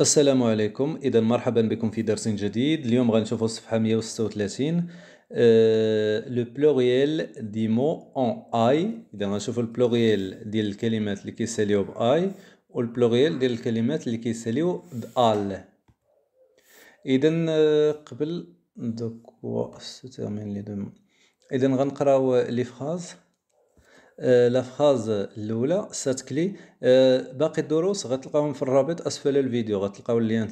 السلام عليكم اذا مرحبا بكم في درس جديد اليوم غنشوفوا الصفحه 136 لو بلوريال دي مو اون اي اذا غنشوفوا البلوريال ديال الكلمات اللي كيساليو باي والبلوريال ديال الكلمات اللي كيساليو بال اذا آه، قبل دوك سو تيرمين لي دو اذا غنقراو لي فراز Euh, la phrase الاولى ساتكلي باقي الدروس غتلقاهم في الرابط اسفل الفيديو غتلقاو اللين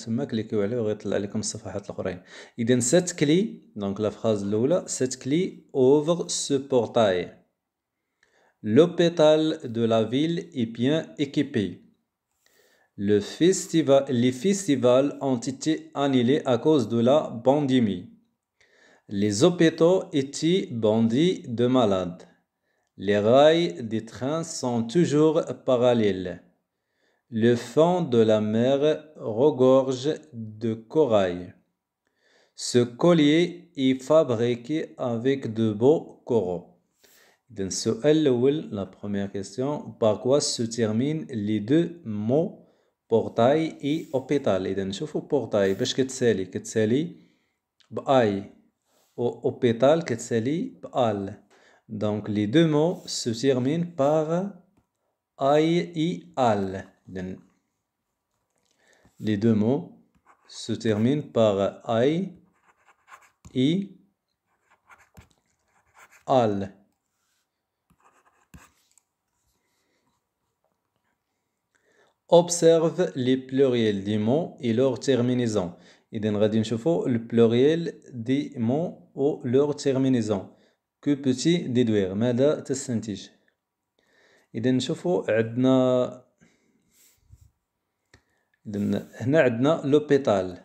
تما L'hôpital de la ville est bien équipé. Le les festivals ont été annulés à cause de la pandémie. Les hôpitaux étaient bandits de malades. Les rails des trains sont toujours parallèles. Le fond de la mer regorge de corail. Ce collier est fabriqué avec de beaux coraux. la première question, par quoi se terminent les deux mots portail et hôpital portail portail » hôpital donc les deux mots se terminent par i i al. Les deux mots se terminent par i i al. Observe les pluriels des mots et leur terminaison. Et nous le pluriel des mots ou leurs terminaisons. كو بوتي ديدوير ماذا تستنتج اذا نشوفو عندنا اذا هنا عندنا لوبيتال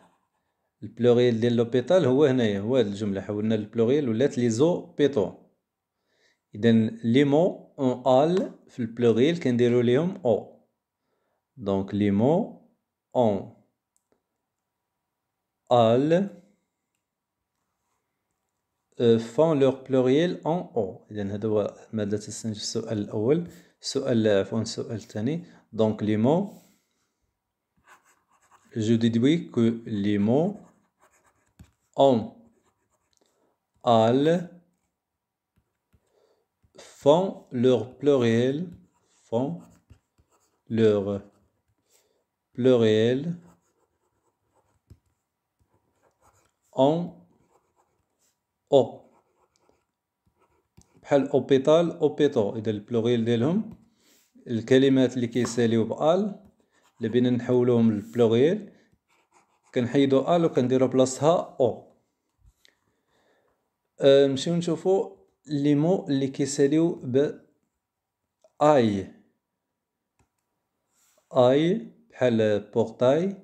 البلوريل ديال لوبيتال هو هنايا هو هاد الجمله حولنا البلوريل ولات لي زو بيتو اذا لي مو اون ال في البلوريال كنديرو ليهم او دونك لي مو اون ال Euh, font leur pluriel en O euh، donc les mots je déduis que les mots en al font leur pluriel font leur pluriel en او بحال اوبيتال اوبيتو اذا البلوغيل ديالهم الكلمات اللي كيساليو بال اللي بينا نحولوهم للبلوغيل كنحيدو ال وكنديرو بلاصتها او آه، نمشيو نشوفو لي مو اللي كيساليو ب اي اي بحال بورتاي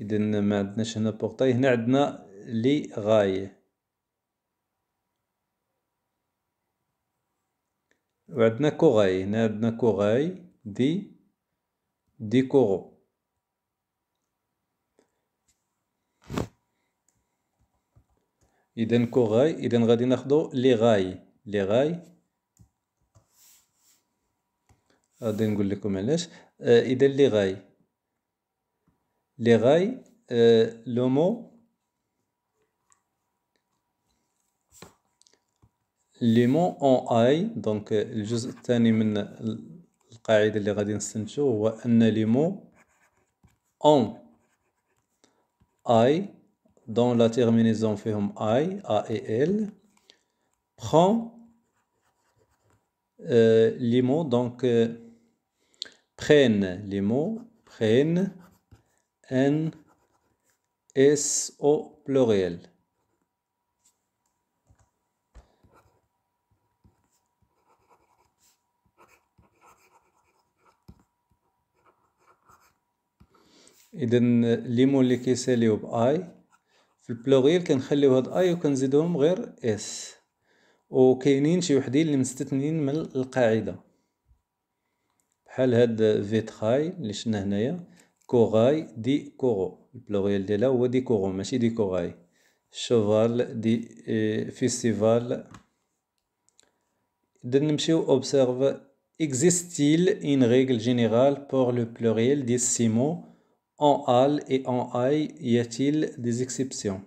اذا ما عندناش هنا بورتاي هنا عندنا لي غاي وعندنا كوغاي هنا عندنا كوغاي دي دي كوغو اذا كوغاي اذا غادي ناخدو لي غاي لي غاي غادي نقول لكم علاش آه، اذا لي غاي لي غاي آه، لو مو Les mots en aïe, donc euh, le deuxième point que je vais vous expliquer est que les mots ont aïe, dont la terminaison fait aïe, a et l prend euh, les mots, donc euh, prennent les mots, prennent, n-s-o pluriel. لي ليمون لي كيساليو باي في البلوغيل كنخليو هاد اي وكنزيدهم غير اس وكاينين شي وحدين اللي مستثنين من القاعده بحال هاد فيتخاي اللي شنا هنايا كوغاي دي كوغو البلوغيل ديالها هو دي كوغو ماشي دي كوغاي شوفال دي فيستيفال إذن نمشيو اوبسيرف اكزيستيل ان ريغل جينيرال بور لو بلوريال دي سيمو en al et en I يتيل des exceptions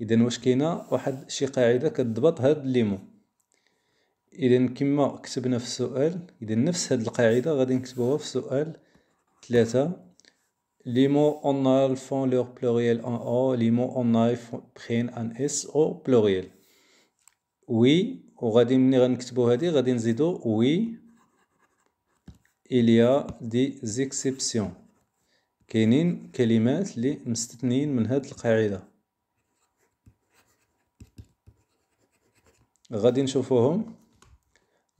اذا واش كاينه واحد شي قاعده كتضبط هاد ليمو اذا كما كتبنا في السؤال اذا نفس هاد القاعده غادي نكتبوها في السؤال ثلاثة لي مو اون ال فون لور بلوريال ان او لي مو اون اي بخين ان اس او بلوريال وي وغادي ملي غنكتبو هادي غادي نزيدو وي إليا دي زيكسيبسيون كاينين كلمات اللي مستثنيين من هذه القاعده غادي نشوفوهم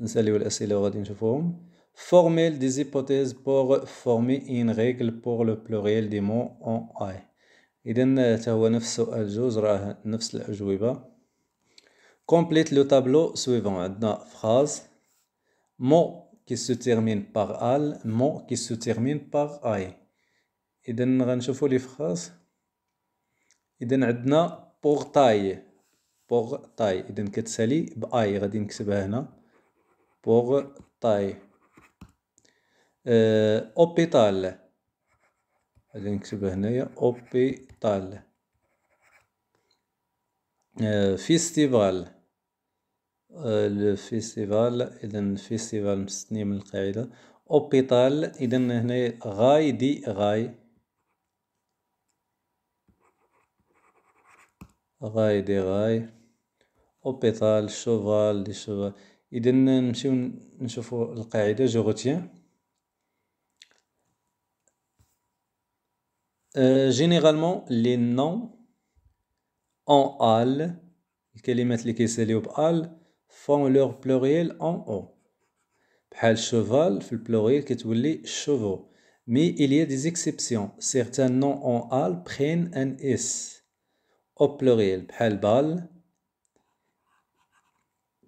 نساليو الاسئله وغادي نشوفوهم فورميل دي زيبوتيز بور فورمي ان ريغل بور لو بلوريال دي مون اون اي اذا حتى هو نفس السؤال جوج راه نفس الاجوبه كومبليت لو تابلو سويفون عندنا فراز مو كي سو تيرمين بار ال مو كي سو تيرمين بار اي إذن غنشوفو لي فخاص إذن عندنا بوغ طاي بوغ طاي إذن كتسالي باي غادي نكتبها هنا بوغ طاي اه اوبيتال غادي نكتبها هنايا اوبيتال فيستيفال الفيستيفال اذا فيستيفال مستني من القاعده اوبيتال اذا هنا غاي دي غاي des rails au pétale, cheval des chevaux. je retiens. Généralement, les noms en -al, qu'elle est maître qui s'est les au -al, font leur pluriel en Le Cheval fait le pluriel qui est tous les chevaux. Mais il y a des exceptions. Certains noms en -al prennent un s. او بلوريل بحال بال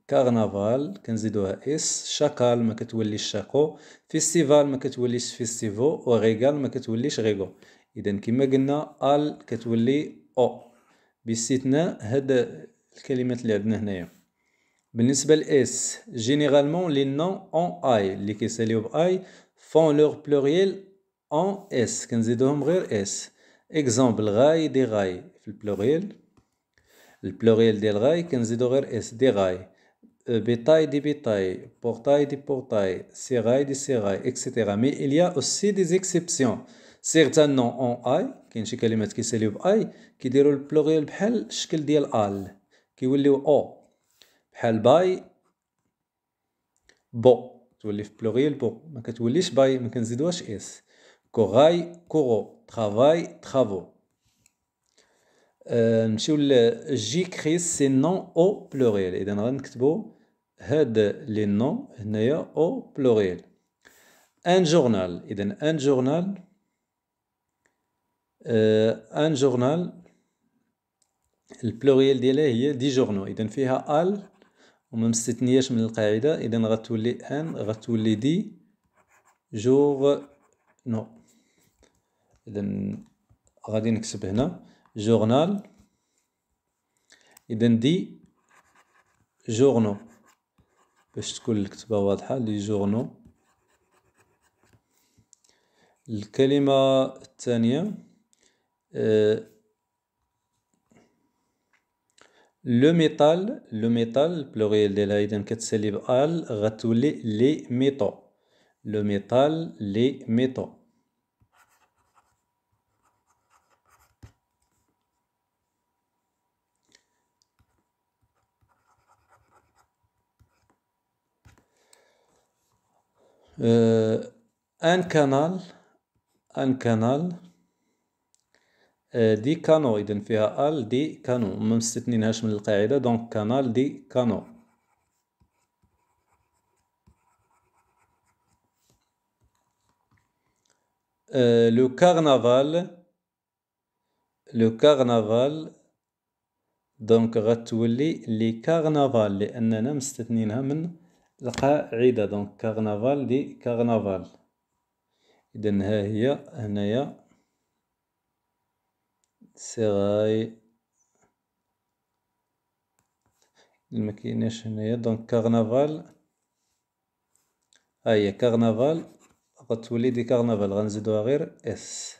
كارنفال كنزيدوها اس شاكال ما كتوليش شاكو فيستيفال ما كتوليش فيستيفو وريغال ما كتوليش ريغو اذا كما قلنا ال كتولي او باستثناء هاد الكلمات اللي عندنا هنايا بالنسبه لاس جينيرالمون لي نون اون اي اللي كيساليو باي فون لور بلوريل اون اس كنزيدوهم غير اس اكزامبل غاي دي غاي le pluriel le pluriel de est bétail de bétail, portail de portail, sérail des sérail, etc. Mais il y a aussi des exceptions. Certains noms ont I, qui est les mot qui I, qui le pluriel shkil dial al, qui est bo. travail نمشيو جي كريس سي نون او بلوريل اذا غنكتبو هاد لي نون هنايا او بلوريل ان جورنال اذا ان جورنال ان جورنال البلوريال ديالها هي دي جورنو اذا فيها ال وما مستثنياش من القاعده اذا غتولي ان غتولي دي جورنو اذا غادي نكتب هنا جورنال اذا دي جورنو باش تكون الكتبة واضحة لي جورنو الكلمة الثانية آه، لو ميتال لو ميتال بلوريال ديالها اذا كتسالي بال غتولي لي ميتو لو ميتال لي ميتو آه، ان كانال ان كانال آه، دي كانو اذا فيها ال دي كانو ما مستثنينهاش من القاعده دونك كانال دي كانو آه، لو كارنفال لو كارنفال دونك غتولي لي كارنفال لاننا مستثنينها من القاعدة عيدة دونك كارنفال دي كارنفال إذن ها هي هنايا سيغاي ما هنايا دونك كارنفال ها هي كارنفال غتولي دي كارنفال غنزيدوها غير اس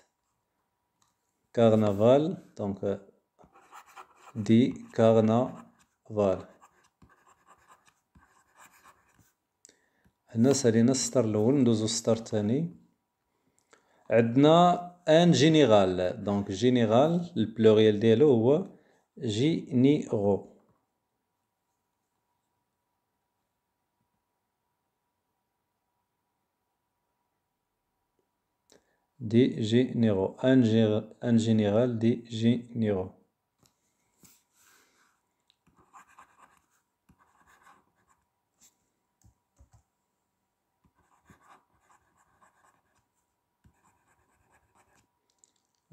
كارنفال دونك دي كارنفال هنا سالينا السطر الاول ندوزو السطر الثاني عندنا ان جينيرال دونك جينيرال البلوريال ديالو هو جينيرو دي جينيرو ان جينيرال دي جينيرو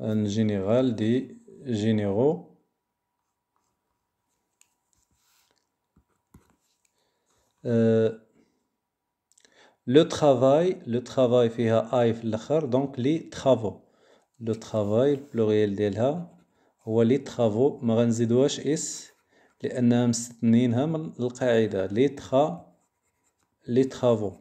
ان جينيرال دي جينيرو لو ترافاي لو ترافاي فيها اي في الاخر دونك لي ترافو لو ترافاي البلوريال ديالها هو لي ترافو ما غنزيدوهاش اس لانها مستنينها من القاعده لي ترا لي ترافو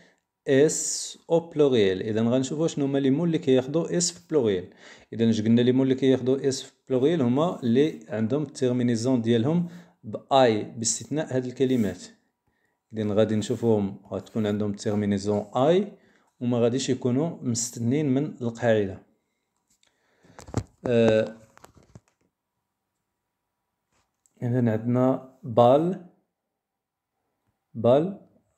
اس او بلوريل اذا غنشوفوا شنو هما لي مول اللي كياخذوا اس في بلوريل اذا اش قلنا لي مول اللي كياخذوا اس في بلوريل هما اللي عندهم التيرمينيزون ديالهم باي باستثناء هاد الكلمات اذا غادي نشوفوهم غتكون عندهم التيرمينيزون اي وما غاديش يكونوا مستنين من القاعده اذا عندنا بال بال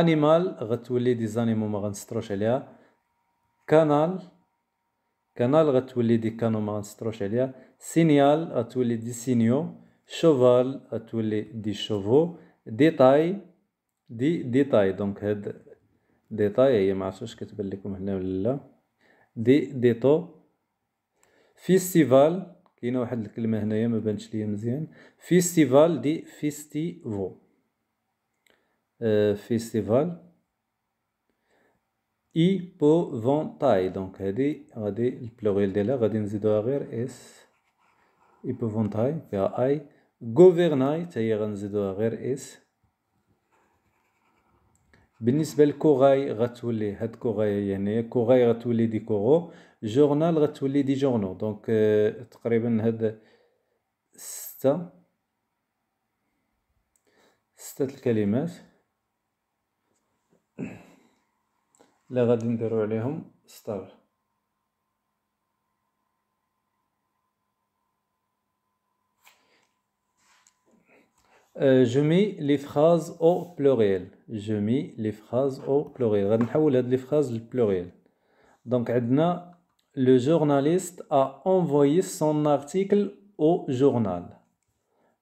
انيمال غتولي دي زانيمو ما غنستروش عليها كانال كانال غتولي دي كانو ما غنستروش عليها سينيال غتولي دي سينيو شوفال غتولي دي شوفو ديتاي دي ديتاي دونك هاد ديتاي هي واش كتبان لكم هنا ولا لا دي ديتو فيستيفال كاينه واحد الكلمه هنايا ما بانتش ليا مزيان فيستيفال دي فيستيفو فيستيفال اي بو فونتاي دونك هادي غادي البلوريل ديالها غادي نزيدوها غير اس اي بو فونتاي فيها اي غوفيرناي حتى هي غنزيدوها غير اس بالنسبه لكوغاي غتولي هاد كوغاي يعني كوغاي غتولي دي كوغو جورنال غتولي دي جورنو دونك اه تقريبا هاد ستة ستة الكلمات je mets les phrases au pluriel. Je mets les phrases au pluriel. On les phrases au pluriel. Donc, le journaliste a envoyé son article au journal.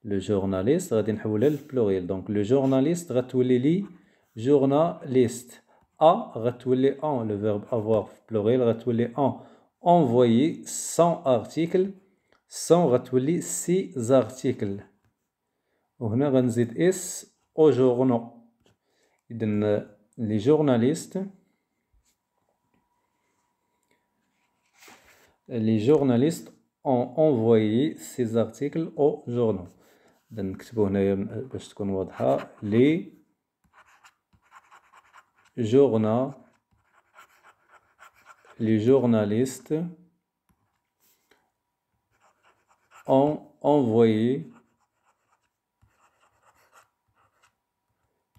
Le journaliste, on va le pluriel. Donc, le journaliste, on va journaliste a en le verbe avoir pluriel غتولي en envoyer 100 articles sans غتولي 6 articles On a rendu او au les journalistes ont envoyé ces articles au journaux. Euh, ah, les Journal. les journalistes ont envoyé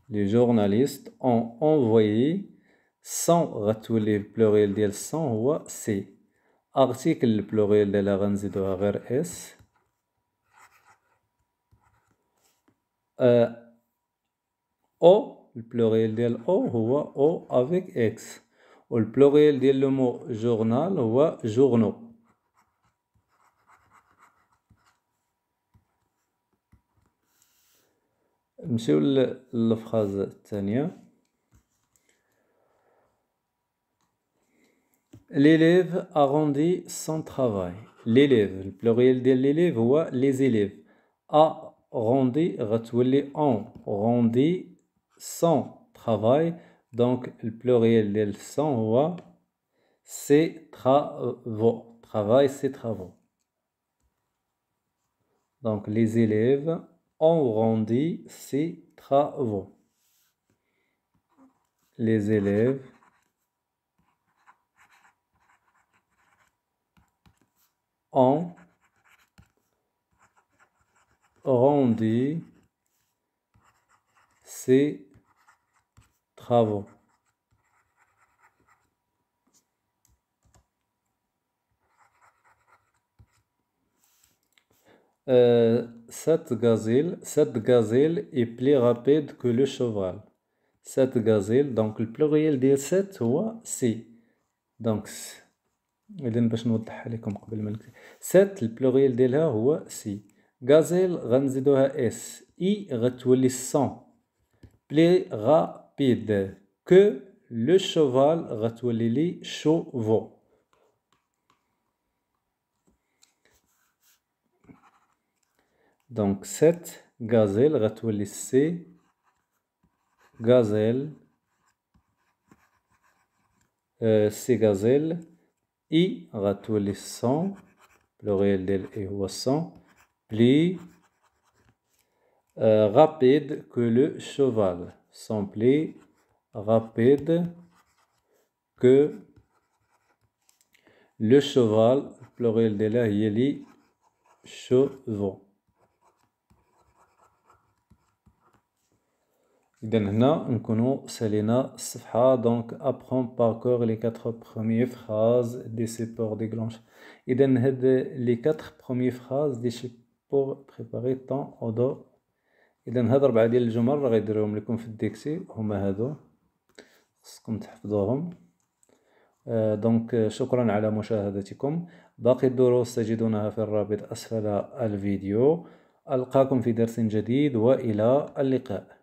les journalistes ont envoyé sans retourner le pluriel de 100. ou c'est article pluriel de la renzi de s euh, au le pluriel de l'O ou O avec X. Le pluriel de mot « journal voit journaux. Monsieur la phrase L'élève a rendu son travail. L'élève, le pluriel de l'élève voit les élèves. A rendu, retrouve en rendu sans travail. Donc, le pluriel de sans c'est travaux. Travail, c'est travaux. Donc, les élèves ont rendu ses travaux. Les élèves ont rendu travaux, travaux. Euh, cette gazelle, cette gazelle est plus rapide que le cheval. Cette gazelle, donc le pluriel ديال cette هو سي. Donc إذا باش نوضحها لكم قبل ما cette البلوريال ديالها هو سي. غازيل غنزيدوها اس. اي غتولي 100. بلي غا rapide que le cheval ratouille les chevaux donc cette gazelle غتولي c gazelle euh, ces gazelles i غتولي son pluriel d'elle et son plus euh, rapide que le cheval sont rapide que le cheval, pluriel de la les chevaux. nous Selena Sfha, donc apprend par cœur les quatre premières phrases des supports des glanches. les quatre premières phrases des supports préparer tant au اذا هاد ربعه ديال الجمل راه غيديرهم لكم في الديكسي هما هادو خصكم تحفظوهم آه، دونك آه، شكرا على مشاهدتكم باقي الدروس تجدونها في الرابط اسفل الفيديو القاكم في درس جديد والى اللقاء